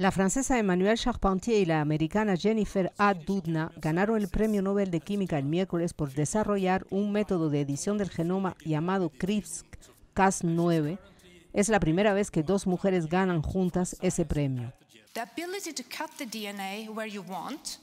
La francesa Emmanuelle Charpentier y la americana Jennifer A. Dudna ganaron el Premio Nobel de Química el miércoles por desarrollar un método de edición del genoma llamado CRISPR-Cas9. Es la primera vez que dos mujeres ganan juntas ese premio.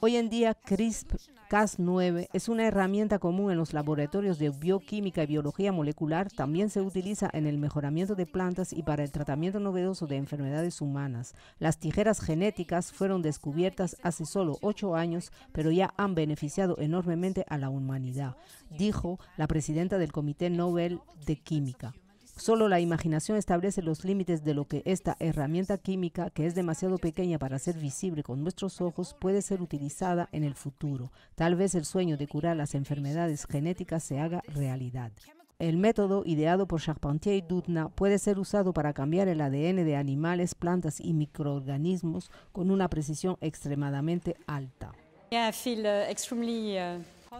Hoy en día, CRISPR-Cas9 es una herramienta común en los laboratorios de bioquímica y biología molecular. También se utiliza en el mejoramiento de plantas y para el tratamiento novedoso de enfermedades humanas. Las tijeras genéticas fueron descubiertas hace solo ocho años, pero ya han beneficiado enormemente a la humanidad, dijo la presidenta del Comité Nobel de Química. Solo la imaginación establece los límites de lo que esta herramienta química, que es demasiado pequeña para ser visible con nuestros ojos, puede ser utilizada en el futuro. Tal vez el sueño de curar las enfermedades genéticas se haga realidad. El método ideado por Charpentier y Dudna puede ser usado para cambiar el ADN de animales, plantas y microorganismos con una precisión extremadamente alta.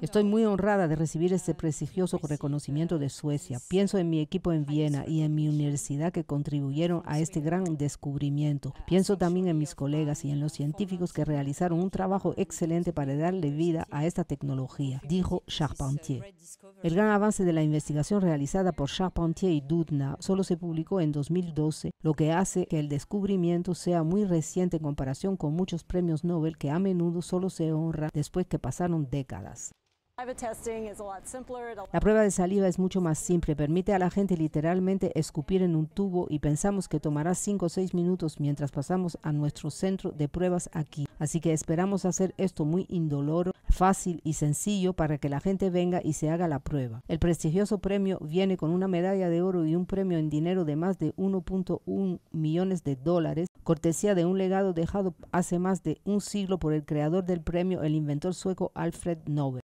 Estoy muy honrada de recibir este prestigioso reconocimiento de Suecia. Pienso en mi equipo en Viena y en mi universidad que contribuyeron a este gran descubrimiento. Pienso también en mis colegas y en los científicos que realizaron un trabajo excelente para darle vida a esta tecnología, dijo Charpentier. El gran avance de la investigación realizada por Charpentier y Dudna solo se publicó en 2012, lo que hace que el descubrimiento sea muy reciente en comparación con muchos premios Nobel que a menudo solo se honra después que pasaron décadas. La prueba de saliva es mucho más simple, permite a la gente literalmente escupir en un tubo y pensamos que tomará 5 o 6 minutos mientras pasamos a nuestro centro de pruebas aquí. Así que esperamos hacer esto muy indoloro, fácil y sencillo para que la gente venga y se haga la prueba. El prestigioso premio viene con una medalla de oro y un premio en dinero de más de 1.1 millones de dólares, cortesía de un legado dejado hace más de un siglo por el creador del premio, el inventor sueco Alfred Nobel.